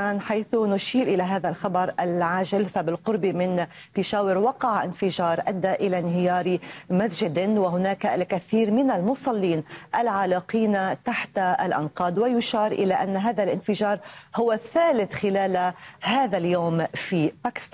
حيث نشير إلى هذا الخبر العاجل فبالقرب من بيشاور وقع انفجار أدى إلى انهيار مسجد وهناك الكثير من المصلين العالقين تحت الأنقاض ويشار إلى أن هذا الانفجار هو الثالث خلال هذا اليوم في باكستان